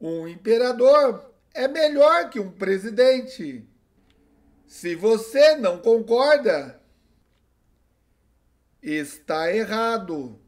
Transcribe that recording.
Um imperador é melhor que um presidente. Se você não concorda, está errado.